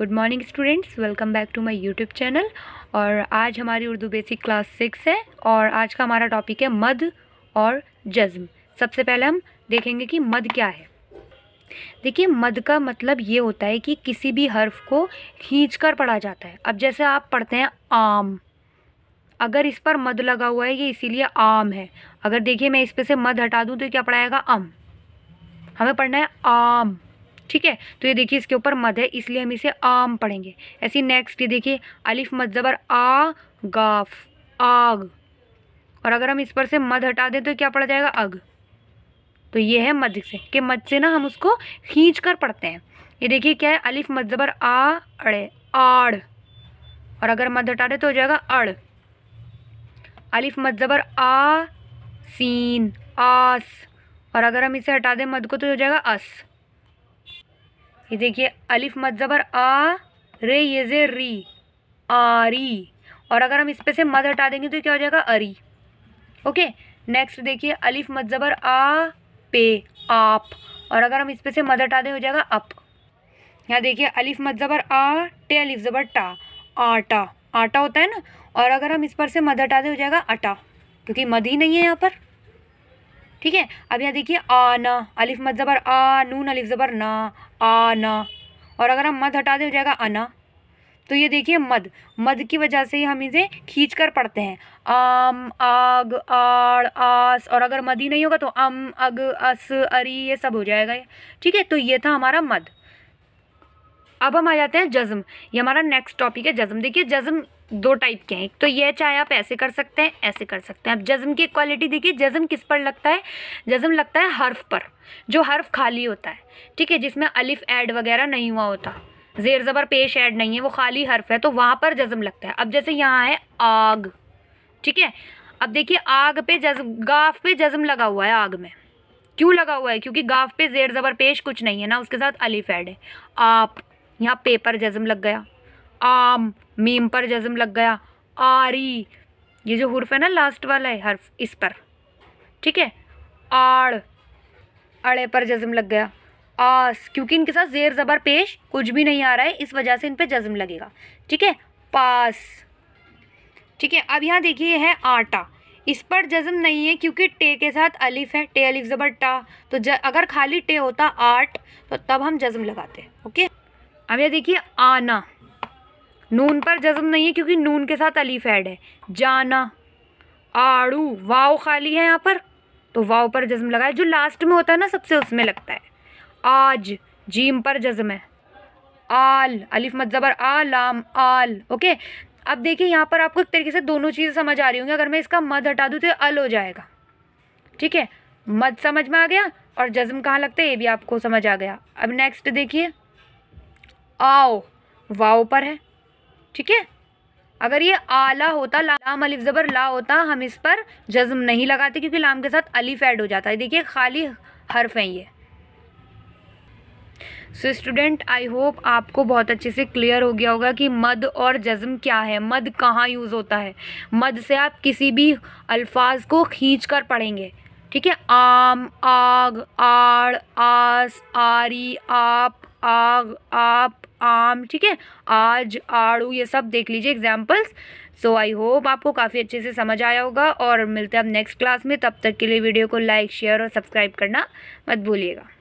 good morning students welcome back to my YouTube channel और आज हमारी उर्दू बेसिक क्लास सिक्स है और आज का हमारा टॉपिक है मद और जज्म सबसे पहले हम देखेंगे कि मद क्या है देखिए मद का मतलब ये होता है कि किसी भी हर्फ को खींच कर पढ़ा जाता है अब जैसे आप पढ़ते हैं आम अगर इस पर मद लगा हुआ है ये इसीलिए आम है अगर देखिए मैं इस पर से मद हटा दूँ तो क्या पढ़ाएगा अम हमें पढ़ना है आम ठीक है तो ये देखिए इसके ऊपर मद है इसलिए हम इसे आम पढ़ेंगे ऐसे नेक्स्ट ये देखिए अलिफ मत ज़बर आ गाफ आग और अगर हम इस पर से मद हटा दें तो क्या पड़ जाएगा अग तो ये है मध से कि मद से ना हम उसको खींच कर पढ़ते हैं ये देखिए क्या है अलिफ मत ज़बर आ अड़े आड़ और अगर मध हटा दें तो हो जाएगा अड़ अलिफ मत ज़बर आ सीन आस और अगर हम इसे हटा दें मध को तो हो जाएगा अस ये देखिए अलिफ मत ज़बर आ रे ये जे री आरी और अगर हम इस पे से मद हटा देंगे तो क्या हो जाएगा अरी ओके नेक्स्ट देखिए अलिफ मत ज़बर आ पे आप और अगर हम इस पे से मद हटा दें हो जाएगा अप यहाँ देखिए अलिफ मत ज़बर आ टे अलिफ ज़बर टा आटा आटा होता है ना और अगर हम इस पर से मद हटा दें हो जाएगा आटा क्योंकि मद ही नहीं है यहाँ पर ठीक है अब यहाँ देखिए आ न अलिफ मत ज़बर आ नून अलिफ ज़बर न आ न और अगर हम मद हटा दें हो जाएगा अना तो ये देखिए मद मद की वजह से ही हम इसे खींच कर पढ़ते हैं आम आग आड़ आस और अगर मद ही नहीं होगा तो अम अग अस अरी ये सब हो जाएगा ठीक है तो ये था हमारा मद अब हम आ जाते हैं जज्म ये हमारा नेक्स्ट टॉपिक है जज्म देखिए जज्म दो टाइप के हैं एक तो ये चाहे आप ऐसे कर सकते हैं ऐसे कर सकते हैं अब जज्म की क्वालिटी देखिए जज्म किस पर लगता है जज्म लगता है हर्फ पर जो हर्फ खाली होता है ठीक है जिसमें अलिफ ऐड वगैरह नहीं हुआ होता जेर ज़बर पेश ऐड नहीं है वो खाली हर्फ है तो वहाँ पर जज्म लगता है अब जैसे यहाँ है आग ठीक है अब देखिए आग पे जज्म गाफ पे जज्म लगा हुआ है आग में क्यों लगा हुआ है क्योंकि गाफ पे जेर ज़बर पेश कुछ नहीं है ना उसके साथ अलिफ ऐड है आप यहाँ पे पर जज्म लग गया आम मीम पर जज्म लग गया आरी ये जो हर्फ है ना लास्ट वाला है हर्फ इस पर ठीक है आड़ अड़े पर जज़्म लग गया आस क्योंकि इनके साथ ज़ेर ज़बर पेश कुछ भी नहीं आ रहा है इस वजह से इन पर जज्म लगेगा ठीक है पास ठीक है अब यहाँ देखिए है आटा इस पर जज्म नहीं है क्योंकि टे के साथ अलिफ है टे अलिफ ज़बर टा तो ज, अगर खाली टे होता आठ तो तब हम जज्म लगाते ओके अब ये देखिए आना नून पर जज्म नहीं है क्योंकि नून के साथ अलीफ ऐड है जाना आड़ू वाव खाली है यहाँ पर तो वाव पर जज्म लगाए जो लास्ट में होता है ना सबसे उसमें लगता है आज जीम पर जज्म है आल अलिफ मत जबर आ लाम आल ओके अब देखिए यहाँ पर आपको एक तरीके से दोनों चीज़ें समझ आ रही होंगी अगर मैं इसका मद हटा दूँ तो अल हो जाएगा ठीक है मद समझ में आ गया और जज्म कहाँ लगता है ये भी आपको समझ आ गया अब नेक्स्ट देखिए आओ वाओ पर है ठीक है अगर ये आला होता लाम अलिफ ज़बर ला होता हम इस पर जज्म नहीं लगाते क्योंकि लाम के साथ अलिफ ऐड हो जाता है देखिए खाली हर्फ है ये सो स्टूडेंट आई होप आपको बहुत अच्छे से क्लियर हो गया होगा कि मद और जज्म क्या है मद कहाँ यूज़ होता है मद से आप किसी भी अल्फाज को खींच कर पढ़ेंगे ठीक है आम आग आड़ आस आरी आप आग आप आम ठीक है आज आड़ू ये सब देख लीजिए एग्जाम्पल्स सो आई होप आपको काफ़ी अच्छे से समझ आया होगा और मिलते हैं अब नेक्स्ट क्लास में तब तक के लिए वीडियो को लाइक शेयर और सब्सक्राइब करना मत भूलिएगा